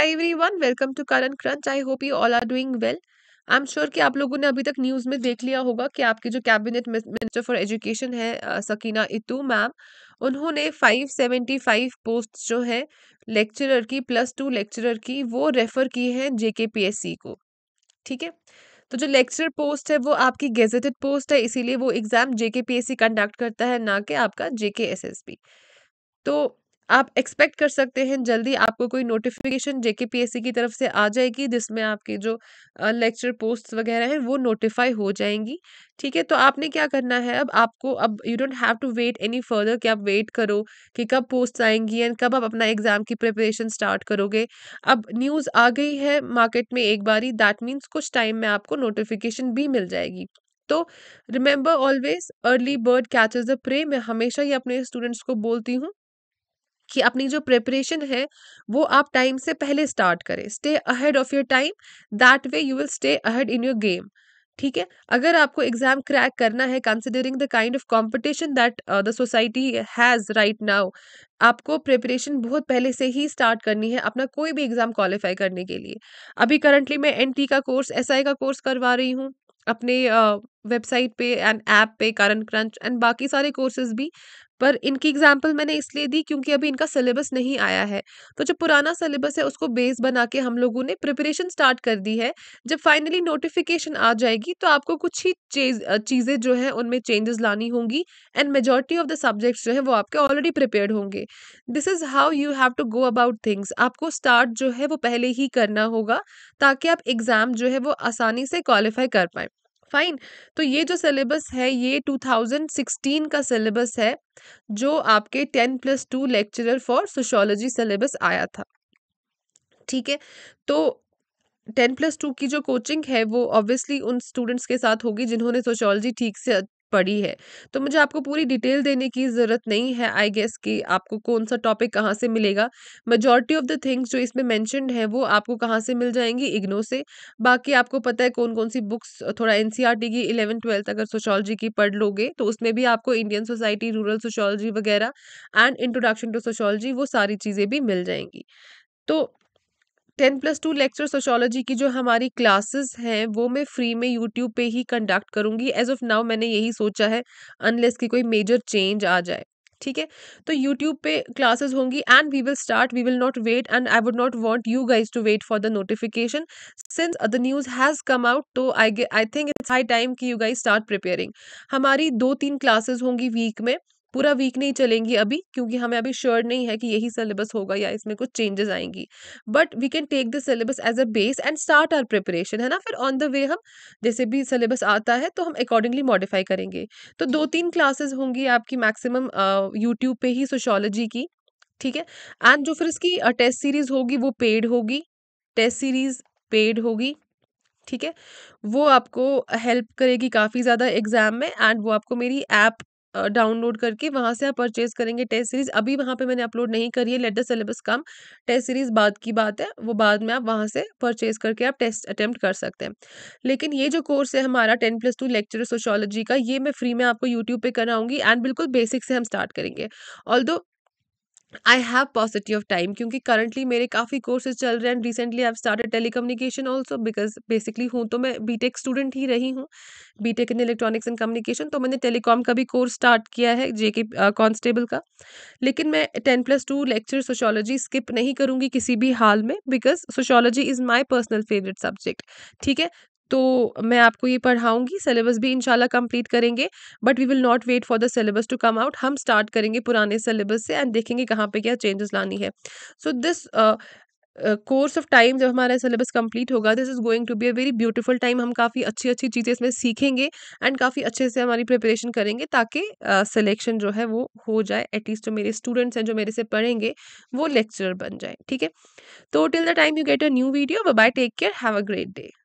hi everyone welcome to Current Crunch I hope you all are doing well I am sure कि आप लोगों ने अभी तक न्यूज़ में देख लिया होगा कि आपके जो कैबिनेट मिनिस्टर फॉर एजुकेशन है सकीना इतू मैम उन्होंने 575 पोस्ट जो है लेक्चरर की प्लस टू लेक्चरर की वो रेफ़र की है जेकेपीएससी को ठीक है तो जो लेक्चर पोस्ट है वो आपकी गेजेटेड पोस्ट है इसीलिए वो एग्ज़ाम जे कंडक्ट करता है ना कि आपका जे तो आप एक्सपेक्ट कर सकते हैं जल्दी आपको कोई नोटिफिकेशन जेके की तरफ से आ जाएगी जिसमें आपके जो लेक्चर पोस्ट वगैरह हैं वो नोटिफाई हो जाएंगी ठीक है तो आपने क्या करना है अब आपको अब you don't have to wait any further कि आप वेट करो कि कब पोस्ट आएंगी एंड कब आप अपना एग्जाम की प्रिपरेशन स्टार्ट करोगे अब न्यूज़ आ गई है मार्केट में एक बारी दैट मीन्स कुछ टाइम में आपको नोटिफिकेशन भी मिल जाएगी तो remember always early bird catches the prey मैं हमेशा ही अपने स्टूडेंट्स को बोलती हूँ कि अपनी जो प्रिपरेशन है वो आप टाइम से पहले स्टार्ट करें stay ahead of your time that way you will stay ahead in your game ठीक है अगर आपको एग्जाम क्रैक करना है considering the kind of competition that the society has right now आपको प्रिपरेशन बहुत पहले से ही स्टार्ट करनी है अपना कोई भी एग्ज़ाम क्वालिफाई करने के लिए अभी करंटली मैं एन का कोर्स एस का कोर्स करवा रही हूँ अपने वेबसाइट uh, पे एंड ऐप पे करंट क्रंच एंड बाकी सारे कोर्सेज भी पर इनकी एग्जाम्पल मैंने इसलिए दी क्योंकि अभी इनका सिलेबस नहीं आया है तो जो पुराना सिलेबस है उसको बेस बना के हम लोगों ने प्रिपरेशन स्टार्ट कर दी है जब फाइनली नोटिफिकेशन आ जाएगी तो आपको कुछ ही चीज़ें जो हैं उनमें चेंजेस लानी होंगी and majority of the subjects जो हैं वो आपके ऑलरेडी प्रिपेयर होंगे this is how you have to go about things आपको स्टार्ट जो है वो पहले ही करना होगा ताकि आप एग्ज़ाम जो है वो आसानी से क्वालिफाई कर पाएँ फाइन तो ये जो सिलेबस है ये 2016 का सिलेबस है जो आपके 10 plus two lecturer for sociology syllabus आया था ठीक है तो टेन प्लस टू की जो कोचिंग है वो ऑब्वियसली उन स्टूडेंट्स के साथ होगी जिन्होंने सोशोलॉजी ठीक से पढ़ी है तो मुझे आपको पूरी डिटेल देने की ज़रूरत नहीं है आई गेस कि आपको कौन सा टॉपिक कहाँ से मिलेगा मेजॉरिटी ऑफ द थिंग्स जो इसमें मैंशनड है वो आपको कहाँ से मिल जाएंगी इग्नो से बाकी आपको पता है कौन कौन सी बुक्स थोड़ा एन e की इलेवन ट्वेल्थ अगर सोशोलॉजी की पढ़ लोगे तो उसमें भी आपको इंडियन सोसाइटी रूरल सोशोलॉजी वगैरह एंड इंट्रोडक्शन टू सोशोलॉजी वो सारी चीज़ें भी मिल जाएंगी तो ten plus two lecture sociology की जो हमारी क्लासेस हैं वो मैं फ्री में यूट्यूब पे ही कंडक्ट करूँगी एज ऑफ नाउ मैंने यही सोचा है अनलेस की कोई मेजर चेंज आ जाए ठीक है तो यूट्यूब पे क्लासेस होंगी and we will start we will not wait and I would not want you guys to wait for the notification since the news has come out तो I I think it's high time कि you guys start preparing हमारी दो तीन classes होंगी week में पूरा week नहीं चलेंगी अभी क्योंकि हमें अभी श्योर नहीं है कि यही सिलेबस होगा या इसमें कुछ चेंजेस आएंगी but we can take the syllabus as a base and start our preparation है ना फिर ऑन द वे हम जैसे भी सिलेबस आता है तो हम अकॉर्डिंगली मॉडिफाई करेंगे तो दो तीन क्लासेस होंगी आपकी मैक्सिमम यूट्यूब पे ही सोशोलॉजी की ठीक है एंड जो फिर इसकी टेस्ट सीरीज होगी वो पेड होगी टेस्ट सीरीज पेड होगी ठीक है वो आपको हेल्प करेगी काफ़ी ज़्यादा एग्ज़ाम में एंड वो आपको मेरी ऐप डाउनलोड करके वहाँ से आप परचेज करेंगे टेस्ट सीरीज़ अभी वहाँ पे मैंने अपलोड नहीं करी है the syllabus cum test series बाद की बात है वो बाद में आप वहाँ से परचेज करके आप टेस्ट अटैम्प्ट कर सकते हैं लेकिन ये जो कोर्स है हमारा ten plus two lecture sociology का ये मैं फ्री में आपको यूट्यूब पर कराऊँगी एंड बिल्कुल बेसिक से हम स्टार्ट करेंगे all I have positive of time क्योंकि करंटली मेरे काफ़ी कोर्सेज चल रहे हैं recently I started telecommunication also because basically हूँ तो मैं बी टेक स्टूडेंट ही रही हूँ B Tech in electronics and communication तो मैंने टेलीकॉम का भी कोर्स स्टार्ट किया है जे के कॉन्स्टेबल का लेकिन मैं ten plus two lecture sociology skip नहीं करूँगी किसी भी हाल में because sociology is my personal favourite subject ठीक है तो मैं आपको ये पढ़ाऊँगी सिलेबस भी इंशाल्लाह कंप्लीट करेंगे but we will not wait for the syllabus to come out हम स्टार्ट करेंगे पुराने सिलेबस से एंड देखेंगे कहाँ पे क्या चेंजेस लानी है so this course of time जब हमारा सिलेबस कंप्लीट होगा this is going to be a very beautiful time हम काफ़ी अच्छी अच्छी चीज़ें इसमें सीखेंगे एंड काफ़ी अच्छे से हमारी प्रिपरेशन करेंगे ताकि सिलेक्शन uh, जो है वो हो जाए एटलीस्ट जो मेरे स्टूडेंट्स हैं जो मेरे से पढ़ेंगे वो लेक्चरर बन जाए ठीक है तो till the time you get a new video bye take care have a great day